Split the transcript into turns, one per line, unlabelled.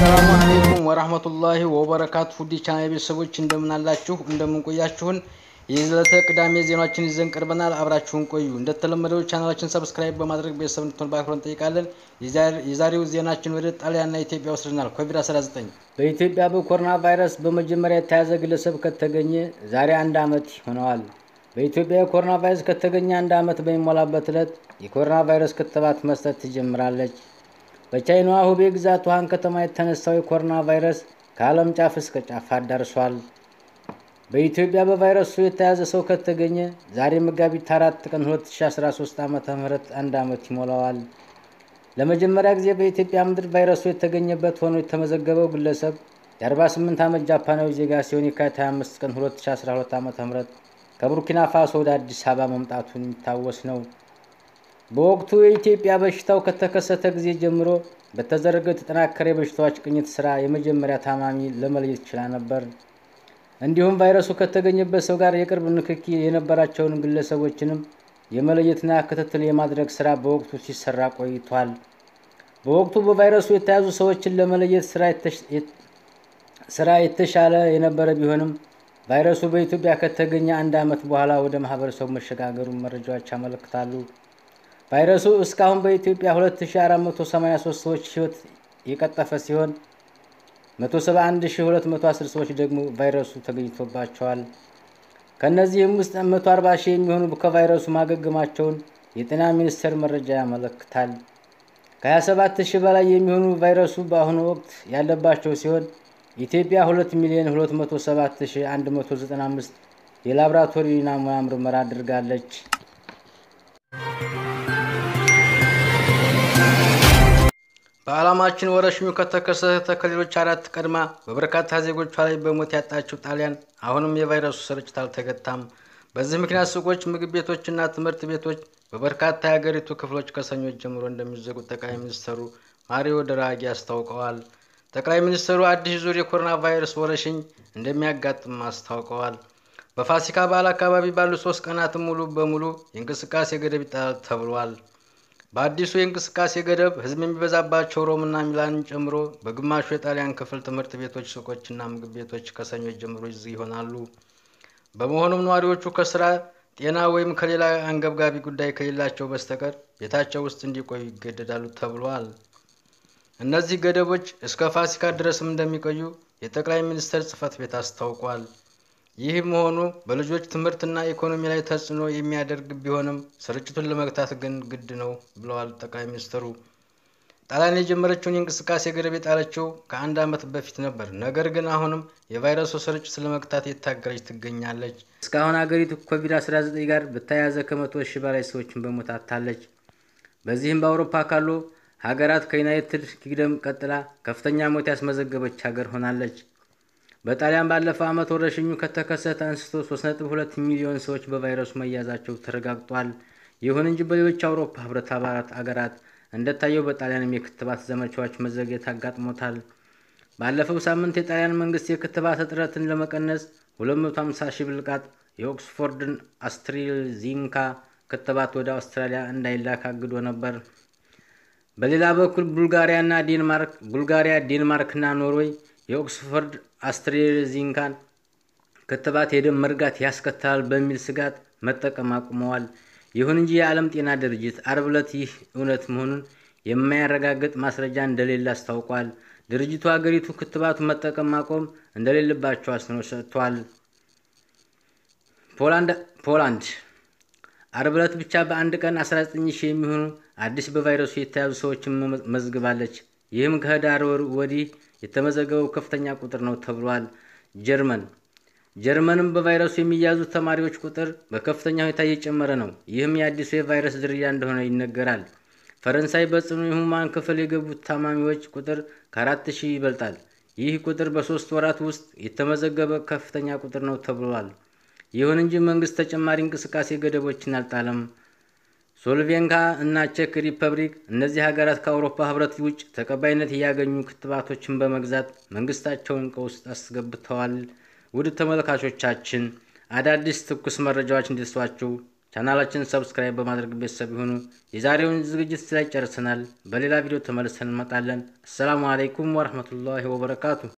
ሰላሙ አለይኩም ወራህመቱላሂ ወበረካቱ። ሁዲ ቻናል ቤተሰቦች እንደምናላችሁ እንደምንቆያችሁን የዕለተ ቅዳሜ ዜናችን ይዘን ቀርበናል። አብራችሁን ቆዩ። እንደተለመደው ቻናላችን ሰብስክራይብ በማድረግ ቤተሰብ እንድትሆን በአክብሮት እንጠይቃለን። የዛሬው ዜናችን ወደ ጣሊያንና ኢትዮጵያ ወስደናል። ኮቪድ-19 በኢትዮጵያ በኮሮና ቫይረስ በመጀመሪያ የተያዘ ግለሰብ ከተገኘ ዛሬ አንድ ዓመት ሆነዋል። በኢትዮጵያ የኮሮና ቫይረስ ከተገኘ አንድ ዓመት በሚሞላበት ዕለት የኮሮና ቫይረስ ክትባት መስጠት ትጀምራለች። በቻይናዋ ሁቤ ግዛት ውሃን ከተማ የተነሳው የኮሮና ቫይረስ ከዓለም ጫፍ እስከ ጫፍ አዳርሷል። በኢትዮጵያ በቫይረሱ የተያዘ ሰው ከተገኘ ዛሬ መጋቢት 4 ቀን 2013 ዓ ም አንድ ዓመት ይሞላዋል። ለመጀመሪያ ጊዜ በኢትዮጵያ ምድር ቫይረሱ የተገኘበት ሆኖ የተመዘገበው ግለሰብ የ48 ዓመት ጃፓናዊ ዜጋ ሲሆን የካቲት 25 ቀን 2012 ዓ ም ከቡርኪና ፋሶ ወደ አዲስ አበባ መምጣቱ የሚታወስ ነው። በወቅቱ የኢትዮጵያ በሽታው ከተከሰተ ጊዜ ጀምሮ በተዘረገ የተጠናከረ የበሽታዎች ቅኝት ስራ የመጀመሪያ ታማሚ ለመለየት ችላ ነበር። እንዲሁም ቫይረሱ ከተገኘበት ሰው ጋር የቅርብ ንክኪ የነበራቸውን ግለሰቦችንም የመለየትና ክትትል የማድረግ ስራ በወቅቱ ሲሰራ ቆይቷል። በወቅቱ በቫይረሱ የተያዙ ሰዎችን ለመለየት ስራ የተሻለ የነበረ ቢሆንም ቫይረሱ በኢትዮጵያ ከተገኘ አንድ ዓመት በኋላ ወደ ማህበረሰቡ መሸጋገሩን መረጃዎች ያመለክታሉ። ቫይረሱ እስካሁን በኢትዮጵያ 2483 ሰዎች ህይወት የቀጠፈ ሲሆን 171210 ሰዎች ደግሞ ቫይረሱ ተገኝቶባቸዋል። ከእነዚህም ውስጥ 140 ሺህ የሚሆኑ ከቫይረሱ ማገገማቸውን የጤና ሚኒስቴር መረጃ ያመለክታል። ከ27 ሺህ በላይ የሚሆኑ ቫይረሱ በአሁኑ ወቅት ያለባቸው ሲሆን ኢትዮጵያ 2 ሚሊዮን 207195 የላብራቶሪ ናሙና ምርመራ አድርጋለች። በዓላማችን ወረርሽኙ ከተከሰተ ከሌሎች አራት ቀድማ በበርካታ ዜጎቿ ላይ በሞት ያጣችው ጣሊያን አሁንም የቫይረሱ ስርጭት አልተገታም። በዚህ ምክንያት ሱቆች፣ ምግብ ቤቶችና ትምህርት ቤቶች በበርካታ የአገሪቱ ክፍሎች ከሰኞ ጀምሮ እንደሚዘጉ ጠቅላይ ሚኒስትሩ ማሪዮ ድራጊ አስታውቀዋል። ጠቅላይ ሚኒስትሩ አዲስ ዙር የኮሮና ቫይረስ ወረሽኝ እንደሚያጋጥም አስታውቀዋል። በፋሲካ በዓል አካባቢ ባሉ ሶስት ቀናት ሙሉ በሙሉ የእንቅስቃሴ ገደብ ይጣላል ተብሏል። በአዲሱ የእንቅስቃሴ ገደብ ህዝብ የሚበዛባቸው ሮምና ሚላንን ጨምሮ በግማሹ የጣሊያን ክፍል ትምህርት ቤቶች፣ ሱቆችና ምግብ ቤቶች ከሰኞ ጀምሮ ዝግ ይሆናሉ። በመሆኑም ነዋሪዎቹ ከስራ ጤና ወይም ከሌላ አንገብጋቢ ጉዳይ ከሌላቸው በስተቀር ቤታቸው ውስጥ እንዲቆዩ ይገደዳሉ ተብሏል። እነዚህ ገደቦች እስከ ፋሲካ ድረስም እንደሚቆዩ የጠቅላይ ሚኒስትር ጽህፈት ቤት አስታውቋል። ይህ መሆኑ በልጆች ትምህርትና ኢኮኖሚ ላይ ተጽዕኖ የሚያደርግ ቢሆንም ስርጭቱን ለመግታት ግን ግድ ነው ብለዋል ጠቅላይ ሚኒስትሩ። ጣሊያን የጀመረችውን የእንቅስቃሴ ገደብ የጣለችው ከአንድ ዓመት በፊት ነበር። ነገር ግን አሁንም የቫይረሱ ስርጭት ለመግታት የታገለች ትገኛለች። እስካሁን አገሪቱ ኮቪድ-19 ጋር በተያያዘ ከመቶ ሺህ በላይ ሰዎችን በሞት አታለች። በዚህም በአውሮፓ ካሉ ሀገራት ከዩናይትድ ኪንግደም ቀጥላ ከፍተኛ ሞት ያስመዘገበች ሀገር ሆናለች። በጣሊያን ባለፈው ዓመት ወረርሽኙ ከተከሰተ አንስቶ 3.2 ሚሊዮን ሰዎች በቫይረሱ መያዛቸው ተረጋግጧል። ይሁን እንጂ በሌሎች አውሮፓ ህብረት አባላት አገራት እንደታየው በጣሊያንም የክትባት ዘመቻዎች መዘግየት አጋጥሞታል። ባለፈው ሳምንት የጣሊያን መንግስት የክትባት እጥረትን ለመቀነስ 250 ሺህ ብልቃጥ የኦክስፎርድን አስትሪዚንካ ክትባት ወደ አውስትራሊያ እንዳይላክ አግዶ ነበር። በሌላ በኩል ቡልጋሪያና ዴንማርክ ቡልጋሪያ ዴንማርክና ኖርዌይ የኦክስፎርድ አስትሬዚንካን ክትባት የደም መርጋት ያስከትላል በሚል ስጋት መጠቀም አቁመዋል። ይሁን እንጂ የዓለም ጤና ድርጅት አርብ ዕለት ይህ እውነት መሆኑን የማያረጋግጥ ማስረጃ እንደሌለ አስታውቋል። ድርጅቱ ሀገሪቱ ክትባቱ መጠቀም ማቆም እንደሌለባቸው አስኖ ሰጥቷል። ፖላንድ አርብ ዕለት ብቻ በአንድ ቀን 19 ሺህ የሚሆኑ አዲስ በቫይረሱ የተያዙ ሰዎችን መዝግባለች። ይህም ከህዳር ወር ወዲህ የተመዘገበው ከፍተኛ ቁጥር ነው ተብሏል። ጀርመን ጀርመንም በቫይረሱ የሚያዙ ተማሪዎች ቁጥር በከፍተኛ ሁኔታ እየጨመረ ነው። ይህም የአዲሱ የቫይረስ ዝርያ እንደሆነ ይነገራል። ፈረንሳይ በጽኑ የሁማን ክፍል የገቡት ታማሚዎች ቁጥር ከአራት ሺህ ይበልጣል። ይህ ቁጥር በሶስት ወራት ውስጥ የተመዘገበ ከፍተኛ ቁጥር ነው ተብሏል። ይሁን እንጂ መንግስት ተጨማሪ እንቅስቃሴ ገደቦችን አልጣለም። ሶልቬንካ እና ቼክ ሪፐብሊክ እነዚህ ሀገራት ከአውሮፓ ህብረት ውጭ ተቀባይነት እያገኙ ክትባቶችን በመግዛት መንግስታቸውን ቀውስ አስገብተዋል። ውድ ተመልካቾቻችን አዳዲስ ትኩስ መረጃዎች እንዲደርሷችሁ ቻናላችን ሰብስክራይብ በማድረግ ቤተሰብ ይሁኑ። የዛሬውን ዝግጅት ላይ ጨርሰናል። በሌላ ቪዲዮ ተመልሰን እንመጣለን። አሰላሙ አለይኩም ወረህመቱላሂ ወበረካቱ።